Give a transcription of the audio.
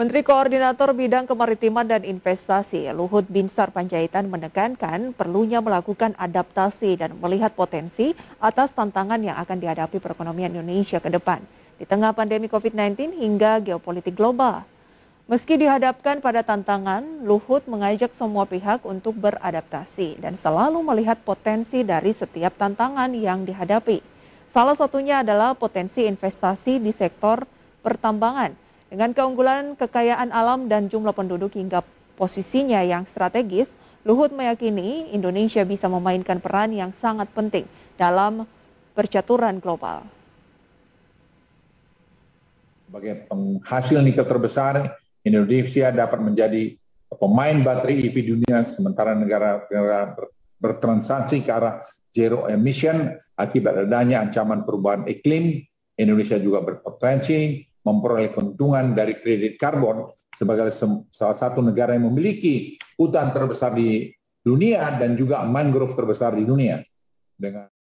Menteri Koordinator Bidang Kemaritiman dan Investasi Luhut Binsar Panjaitan menekankan perlunya melakukan adaptasi dan melihat potensi atas tantangan yang akan dihadapi perekonomian Indonesia ke depan di tengah pandemi COVID-19 hingga geopolitik global. Meski dihadapkan pada tantangan, Luhut mengajak semua pihak untuk beradaptasi dan selalu melihat potensi dari setiap tantangan yang dihadapi. Salah satunya adalah potensi investasi di sektor pertambangan dengan keunggulan kekayaan alam dan jumlah penduduk hingga posisinya yang strategis, Luhut meyakini Indonesia bisa memainkan peran yang sangat penting dalam percaturan global. Sebagai penghasil nikel terbesar, Indonesia dapat menjadi pemain baterai EV dunia sementara negara-negara bertransaksi ke arah zero emission akibat adanya ancaman perubahan iklim. Indonesia juga berpotensi memperoleh keuntungan dari kredit karbon sebagai salah satu negara yang memiliki hutan terbesar di dunia dan juga mangrove terbesar di dunia. Dengan